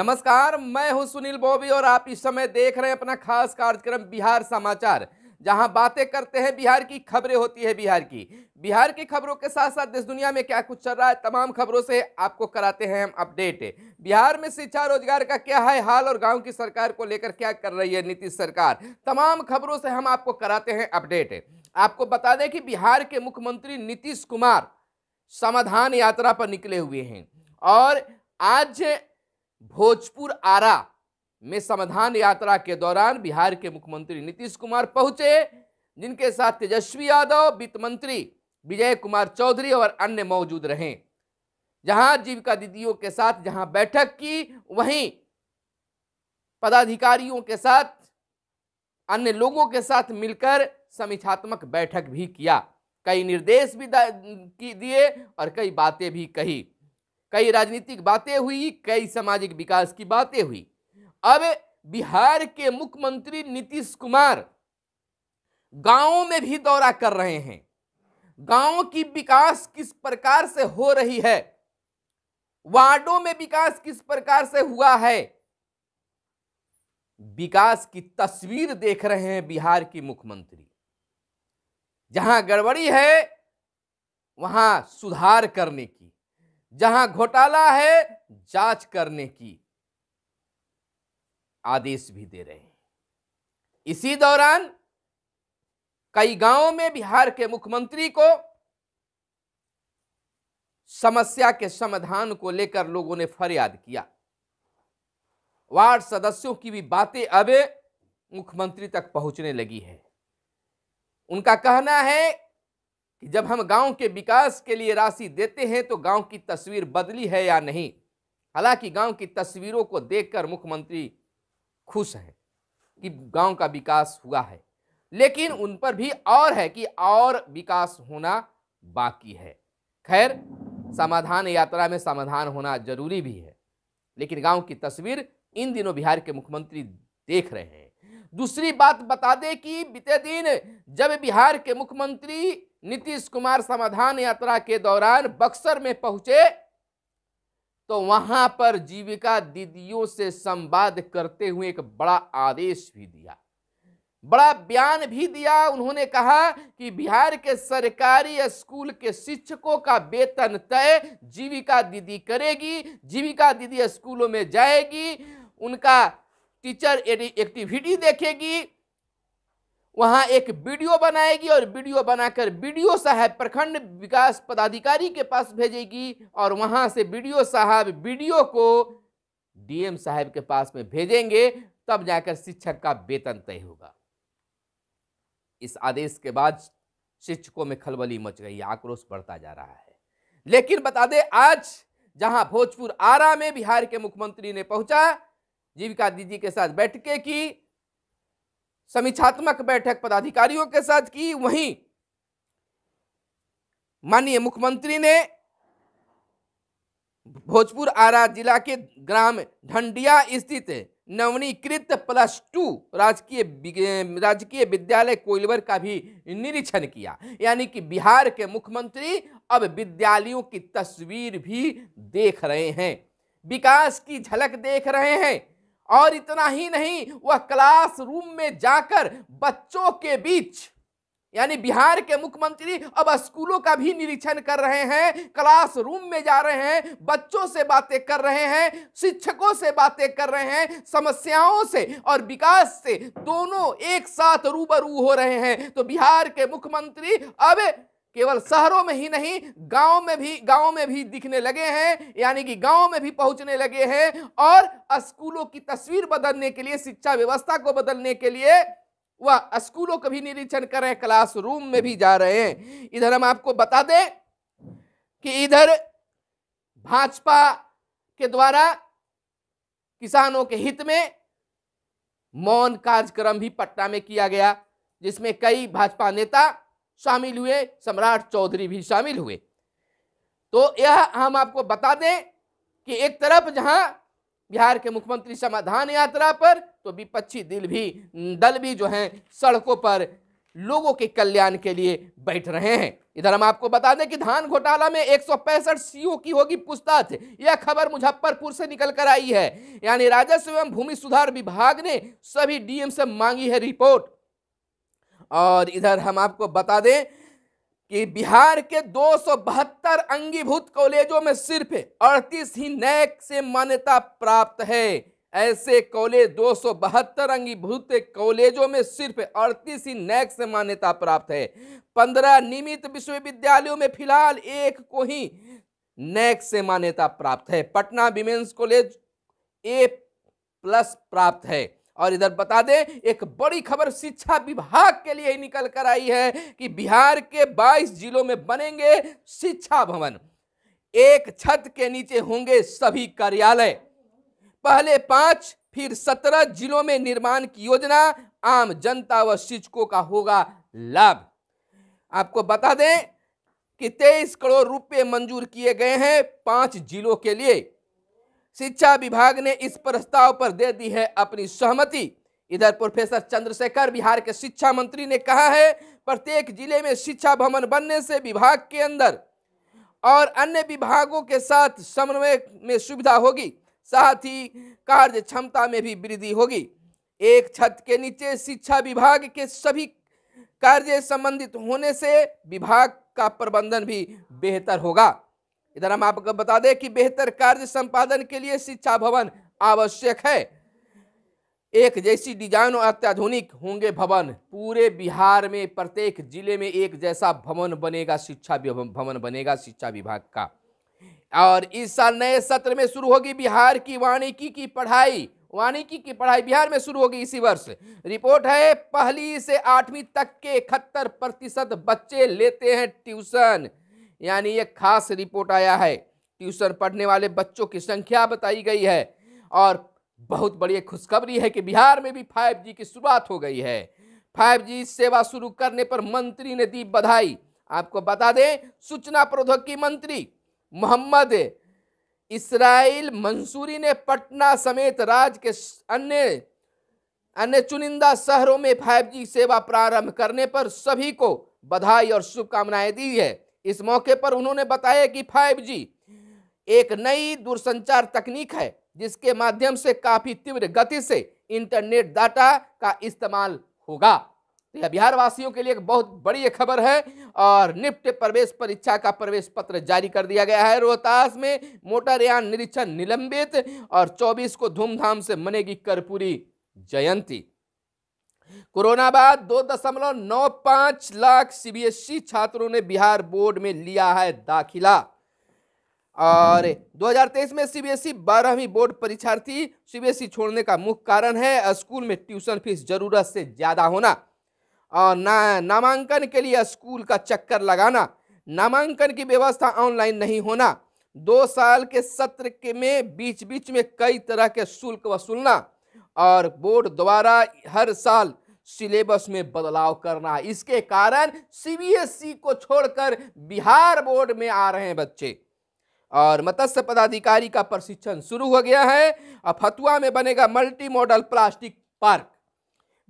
नमस्कार मैं हूं सुनील बॉबी और आप इस समय देख रहे हैं अपना खास कार्यक्रम बिहार समाचार जहां बातें करते हैं बिहार की खबरें होती है बिहार की बिहार की खबरों के साथ साथ देश दुनिया में क्या कुछ चल रहा है तमाम खबरों से आपको कराते हैं हम अपडेट बिहार में शिक्षा रोजगार का क्या है हाल और गांव की सरकार को लेकर क्या कर रही है नीतीश सरकार तमाम खबरों से हम आपको कराते हैं अपडेट आपको बता दें कि बिहार के मुख्यमंत्री नीतीश कुमार समाधान यात्रा पर निकले हुए हैं और आज भोजपुर आरा में समाधान यात्रा के दौरान बिहार के मुख्यमंत्री नीतीश कुमार पहुंचे जिनके साथ तेजस्वी यादव वित्त मंत्री विजय कुमार चौधरी और अन्य मौजूद रहे जहां जीविका दीदियों के साथ जहां बैठक की वहीं पदाधिकारियों के साथ अन्य लोगों के साथ मिलकर समीक्षात्मक बैठक भी किया कई निर्देश भी दिए और कई बातें भी कही कई राजनीतिक बातें हुई कई सामाजिक विकास की बातें हुई अब बिहार के मुख्यमंत्री नीतीश कुमार गांवों में भी दौरा कर रहे हैं गांवों की विकास किस प्रकार से हो रही है वार्डों में विकास किस प्रकार से हुआ है विकास की तस्वीर देख रहे हैं बिहार की मुख्यमंत्री जहां गड़बड़ी है वहां सुधार करने की जहां घोटाला है जांच करने की आदेश भी दे रहे हैं इसी दौरान कई गांवों में बिहार के मुख्यमंत्री को समस्या के समाधान को लेकर लोगों ने फरियाद किया वार्ड सदस्यों की भी बातें अब मुख्यमंत्री तक पहुंचने लगी है उनका कहना है कि जब हम गांव के विकास के लिए राशि देते हैं तो गांव की तस्वीर बदली है या नहीं हालांकि गांव की तस्वीरों को देखकर मुख्यमंत्री खुश हैं कि गांव का विकास हुआ है लेकिन उन पर भी और है कि और विकास होना बाकी है खैर समाधान यात्रा में समाधान होना जरूरी भी है लेकिन गांव की तस्वीर इन दिनों बिहार के मुख्यमंत्री देख रहे हैं दूसरी बात बता दें कि बीते दिन जब बिहार के मुख्यमंत्री नीतीश कुमार समाधान यात्रा के दौरान बक्सर में पहुंचे तो वहां पर जीविका दीदियों से संवाद करते हुए एक बड़ा आदेश भी दिया बड़ा बयान भी दिया उन्होंने कहा कि बिहार के सरकारी स्कूल के शिक्षकों का वेतन तय जीविका दीदी करेगी जीविका दीदी स्कूलों में जाएगी उनका टीचर एक्टिविटी देखेगी वहाँ एक वीडियो बनाएगी और वीडियो बनाकर वीडियो साहब प्रखंड विकास पदाधिकारी के पास भेजेगी और वहाँ से वीडियो साहब वीडियो को डीएम साहब के पास में भेजेंगे तब जाकर शिक्षक का वेतन तय होगा इस आदेश के बाद शिक्षकों में खलबली मच गई आक्रोश बढ़ता जा रहा है लेकिन बता दे आज जहां भोजपुर आरा में बिहार के मुख्यमंत्री ने पहुंचा जीविका दीदी के साथ बैठकें की समीक्षात्मक बैठक पदाधिकारियों के साथ की वहीं माननीय मुख्यमंत्री ने भोजपुर आरा जिला के ग्राम ढंडिया स्थित नवनीकृत प्लस टू राजकीय राजकीय विद्यालय कोइलवर का भी निरीक्षण किया यानी कि बिहार के मुख्यमंत्री अब विद्यालयों की तस्वीर भी देख रहे हैं विकास की झलक देख रहे हैं और इतना ही नहीं वह क्लासरूम में जाकर बच्चों के बीच यानी बिहार के मुख्यमंत्री अब स्कूलों का भी निरीक्षण कर रहे हैं क्लासरूम में जा रहे हैं बच्चों से बातें कर रहे हैं शिक्षकों से बातें कर रहे हैं समस्याओं से और विकास से दोनों एक साथ रूबरू हो रहे हैं तो बिहार के मुख्यमंत्री अब केवल शहरों में ही नहीं गांव में भी गांव में भी दिखने लगे हैं यानी कि गांव में भी पहुंचने लगे हैं और स्कूलों की तस्वीर बदलने के लिए शिक्षा व्यवस्था को बदलने के लिए वह स्कूलों का भी निरीक्षण कर रहे हैं क्लासरूम में भी जा रहे हैं इधर हम आपको बता दें कि इधर भाजपा के द्वारा किसानों के हित में मौन कार्यक्रम भी पटना में किया गया जिसमें कई भाजपा नेता शामिल हुए सम्राट चौधरी भी शामिल हुए तो यह हम आपको बता दें कि एक तरफ जहां बिहार के मुख्यमंत्री समाधान यात्रा पर तो विपक्षी दिल भी दल भी जो हैं सड़कों पर लोगों के कल्याण के लिए बैठ रहे हैं इधर हम आपको बता दें कि धान घोटाला में एक सीओ की होगी पूछताछ यह खबर मुजफ्फरपुर से निकल कर आई है यानी राजस्व एवं भूमि सुधार विभाग ने सभी डीएम से मांगी है रिपोर्ट और इधर हम आपको बता दें कि बिहार के दो अंगीभूत कॉलेजों में सिर्फ अड़तीस ही नैक से मान्यता प्राप्त है ऐसे कॉलेज दो अंगीभूत कॉलेजों में सिर्फ अड़तीस ही नैक से मान्यता प्राप्त है पंद्रह नियमित विश्वविद्यालयों में फिलहाल एक को ही नैक से मान्यता प्राप्त है Patna women's college A plus प्राप्त है और इधर बता दें एक बड़ी खबर शिक्षा विभाग के लिए ही निकल कर आई है कि बिहार के 22 जिलों में बनेंगे शिक्षा भवन एक छत के नीचे होंगे सभी कार्यालय पहले पांच फिर सत्रह जिलों में निर्माण की योजना आम जनता व शिक्षकों का होगा लाभ आपको बता दें कि तेईस करोड़ रुपए मंजूर किए गए हैं पांच जिलों के लिए शिक्षा विभाग ने इस प्रस्ताव पर दे दी है अपनी सहमति इधर प्रोफेसर चंद्रशेखर बिहार के शिक्षा मंत्री ने कहा है प्रत्येक जिले में शिक्षा भवन बनने से विभाग के अंदर और अन्य विभागों के साथ समन्वय में सुविधा होगी साथ ही कार्य क्षमता में भी वृद्धि होगी एक छत के नीचे शिक्षा विभाग के सभी कार्य संबंधित होने से विभाग का प्रबंधन भी बेहतर होगा इधर हम आपको बता दें कि बेहतर कार्य संपादन के लिए शिक्षा भवन आवश्यक है एक जैसी डिजाइन और अत्याधुनिक होंगे भवन पूरे बिहार में प्रत्येक जिले में एक जैसा भवन बनेगा शिक्षा भवन बनेगा शिक्षा विभाग का और इस साल नए सत्र में शुरू होगी बिहार की वानिकी की पढ़ाई वानिकी की पढ़ाई बिहार में शुरू होगी इसी वर्ष रिपोर्ट है पहली से आठवीं तक के इकहत्तर प्रतिशत बच्चे लेते हैं ट्यूशन यानी एक खास रिपोर्ट आया है ट्यूशन पढ़ने वाले बच्चों की संख्या बताई गई है और बहुत बड़ी खुशखबरी है कि बिहार में भी जी की शुरुआत हो गई है जी सेवा शुरू करने पर मंत्री ने दी बधाई आपको बता दें सूचना प्रौद्योगिकी मंत्री मोहम्मद इसराइल मंसूरी ने पटना समेत राज्य के अन्य अन्य चुनिंदा शहरों में 5G सेवा प्रारंभ करने पर सभी को बधाई और शुभकामनाएं दी है इस मौके पर उन्होंने बताया कि 5G एक नई दूरसंचार तकनीक है जिसके माध्यम से काफ़ी तीव्र गति से इंटरनेट डाटा का इस्तेमाल होगा तो यह बिहार वासियों के लिए एक बहुत बड़ी खबर है और निफ्ट प्रवेश परीक्षा का प्रवेश पत्र जारी कर दिया गया है रोहतास में मोटर यान निरीक्षण निलंबित और 24 को धूमधाम से मनेगी कर्पूरी जयंती कोरोना बाद दो दशमलव नौ पांच लाख सीबीएसई e छात्रों ने बिहार बोर्ड में लिया है दाखिला और 2023 में सीबीएसई e बारहवीं बोर्ड परीक्षार्थी सीबीएसई e छोड़ने का मुख्य कारण है स्कूल में ट्यूशन फीस जरूरत से ज़्यादा होना और ना नामांकन के लिए स्कूल का चक्कर लगाना नामांकन की व्यवस्था ऑनलाइन नहीं होना दो साल के सत्र के में बीच बीच में कई तरह के शुल्क वसूलना और बोर्ड द्वारा हर साल सिलेबस में बदलाव करना इसके कारण सीबीएसई e को छोड़कर बिहार बोर्ड में आ रहे हैं बच्चे और मत्स्य पदाधिकारी का प्रशिक्षण शुरू हो गया है और फतुआ में बनेगा multi modal plastic park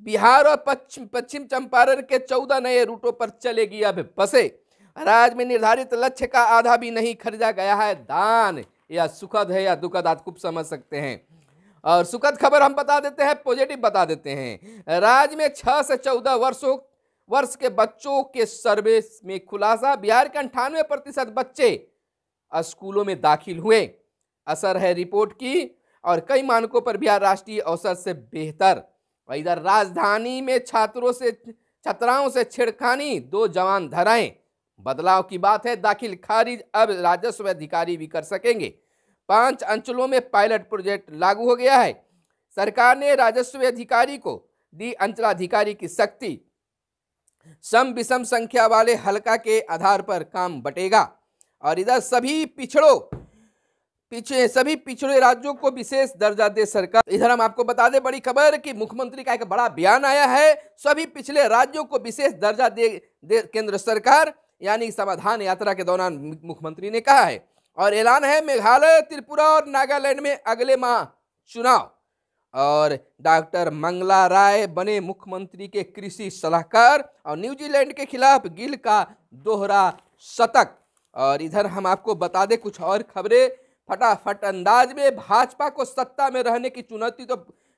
Bihar और पश्चिम पश्चिम चंपारण के चौदह नए रूटों पर चलेगी अब बसे राज्य में निर्धारित लक्ष्य का आधा भी नहीं खरीदा गया है दान या सुखद है या दुखद आप खूब समझ सकते हैं और सुखद खबर हम बता देते हैं पॉजिटिव बता देते हैं राज्य में छह से चौदह वर्षों वर्ष के बच्चों के सर्वे में खुलासा बिहार के अंठानवे प्रतिशत बच्चे स्कूलों में दाखिल हुए असर है रिपोर्ट की और कई मानकों पर बिहार राष्ट्रीय औसत से बेहतर और इधर राजधानी में छात्रों से छात्राओं से छेड़खानी दो जवान धराएं बदलाव की बात है दाखिल खारिज अब राजस्व अधिकारी भी कर सकेंगे पांच अंचलों में पायलट प्रोजेक्ट लागू हो गया है सरकार ने राजस्व अधिकारी को दी अंचलाधिकारी की शक्ति सम विषम संख्या वाले हलका के आधार पर काम बटेगा और इधर सभी पिछड़ों पीछे सभी पिछड़े राज्यों को विशेष दर्जा दे सरकार इधर हम आपको बता दें बड़ी खबर कि मुख्यमंत्री का एक बड़ा बयान आया है सभी पिछले राज्यों को विशेष दर्जा दे, दे केंद्र सरकार यानी समाधान यात्रा के दौरान मुख्यमंत्री ने कहा है और ऐलान है मेघालय त्रिपुरा और नागालैंड में अगले माह चुनाव और डॉक्टर मंगला राय बने मुख्यमंत्री के कृषि सलाहकार और न्यूजीलैंड के खिलाफ गिल का दोहरा शतक और इधर हम आपको बता दें कुछ और खबरें फटाफट अंदाज में भाजपा को सत्ता में रहने की चुनौती तो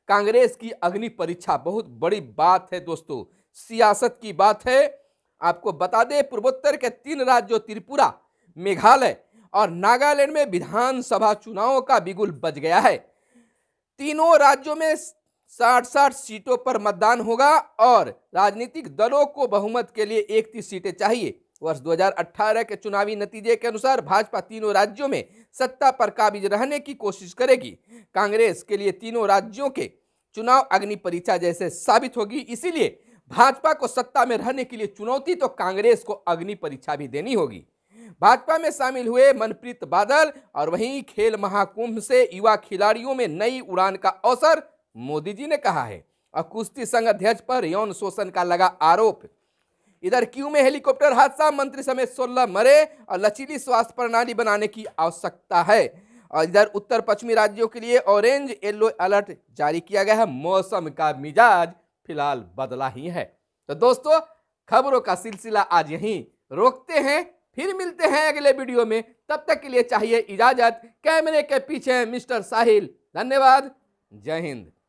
कांग्रेस की अग्नि परीक्षा बहुत बड़ी बात है दोस्तों सियासत की बात है आपको बता दें पूर्वोत्तर के तीन राज्यों त्रिपुरा मेघालय और नागालैंड में विधानसभा चुनावों का बिगुल बज गया है तीनों राज्यों में साठ साठ सीटों पर मतदान होगा और राजनीतिक दलों को बहुमत के लिए इकतीस सीटें चाहिए वर्ष 2018 के चुनावी नतीजे के अनुसार भाजपा तीनों राज्यों में सत्ता पर काबिज रहने की कोशिश करेगी कांग्रेस के लिए तीनों राज्यों के चुनाव अग्नि परीक्षा जैसे साबित होगी इसीलिए भाजपा को सत्ता में रहने के लिए चुनौती तो कांग्रेस को अग्नि परीक्षा भी देनी होगी भाजपा में शामिल हुए मनप्रीत बादल और वहीं खेल महाकुंभ से युवा खिलाड़ियों में नई उड़ान का अवसर मोदी जी ने कहा है और कुश्ती संघ अध्यक्ष पर यौन शोषण का लगा आरोप इधर क्यू में हेलीकॉप्टर हादसा मंत्री समेत सोलह मरे और लचीली स्वास्थ्य प्रणाली बनाने की आवश्यकता है और इधर उत्तर पश्चिमी राज्यों के लिए ऑरेंज येलो अलर्ट जारी किया गया है मौसम का मिजाज फिलहाल बदला ही है तो दोस्तों खबरों का सिलसिला आज यहीं रोकते हैं फिर मिलते हैं अगले वीडियो में तब तक के लिए चाहिए इजाज़त कैमरे के पीछे मिस्टर साहिल धन्यवाद जय हिंद